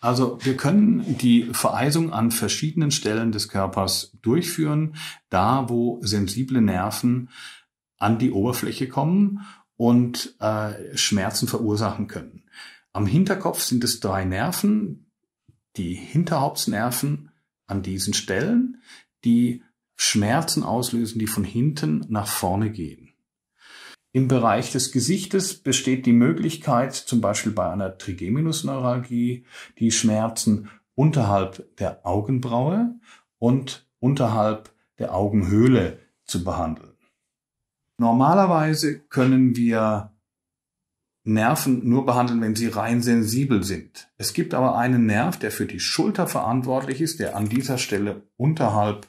Also wir können die Vereisung an verschiedenen Stellen des Körpers durchführen, da wo sensible Nerven an die Oberfläche kommen und äh, Schmerzen verursachen können. Am Hinterkopf sind es drei Nerven, die Hinterhauptsnerven an diesen Stellen, die Schmerzen auslösen, die von hinten nach vorne gehen. Im Bereich des Gesichtes besteht die Möglichkeit, zum Beispiel bei einer Trigeminusneuralgie, die Schmerzen unterhalb der Augenbraue und unterhalb der Augenhöhle zu behandeln. Normalerweise können wir Nerven nur behandeln, wenn sie rein sensibel sind. Es gibt aber einen Nerv, der für die Schulter verantwortlich ist, der an dieser Stelle unterhalb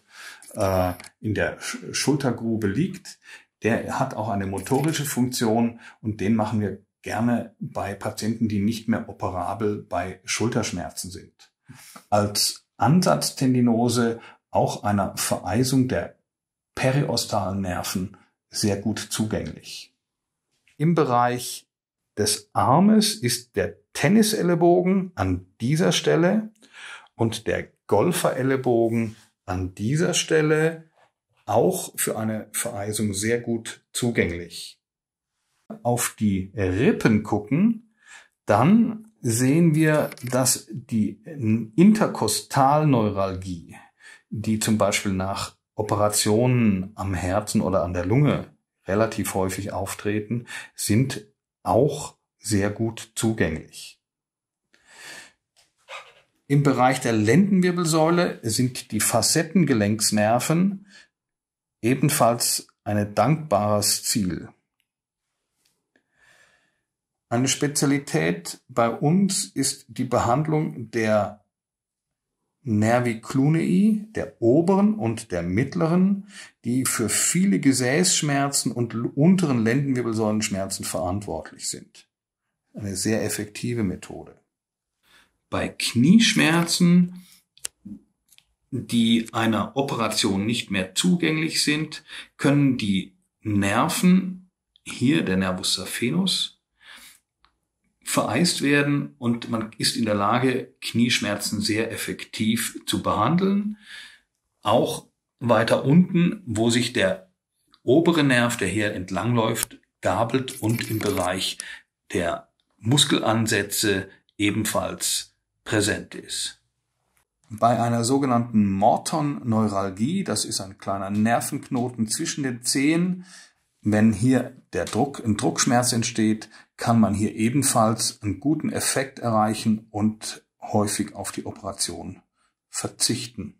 äh, in der Schultergrube liegt. Der hat auch eine motorische Funktion und den machen wir gerne bei Patienten, die nicht mehr operabel bei Schulterschmerzen sind. Als Ansatztendinose auch einer Vereisung der periostalen Nerven sehr gut zugänglich. Im Bereich des Armes ist der Tennisellebogen an dieser Stelle und der Golferellebogen an dieser Stelle auch für eine Vereisung sehr gut zugänglich. Auf die Rippen gucken, dann sehen wir, dass die Interkostalneuralgie, die zum Beispiel nach Operationen am Herzen oder an der Lunge relativ häufig auftreten, sind auch sehr gut zugänglich. Im Bereich der Lendenwirbelsäule sind die Facettengelenksnerven ebenfalls ein dankbares Ziel. Eine Spezialität bei uns ist die Behandlung der Nerviclunei, der oberen und der mittleren, die für viele Gesäßschmerzen und unteren Lendenwirbelsäulenschmerzen verantwortlich sind. Eine sehr effektive Methode. Bei Knieschmerzen die einer Operation nicht mehr zugänglich sind, können die Nerven, hier der Nervus saphenus, vereist werden und man ist in der Lage, Knieschmerzen sehr effektiv zu behandeln. Auch weiter unten, wo sich der obere Nerv, der hier entlangläuft, gabelt und im Bereich der Muskelansätze ebenfalls präsent ist. Bei einer sogenannten Morton-Neuralgie, das ist ein kleiner Nervenknoten zwischen den Zehen, wenn hier der Druck, ein Druckschmerz entsteht, kann man hier ebenfalls einen guten Effekt erreichen und häufig auf die Operation verzichten.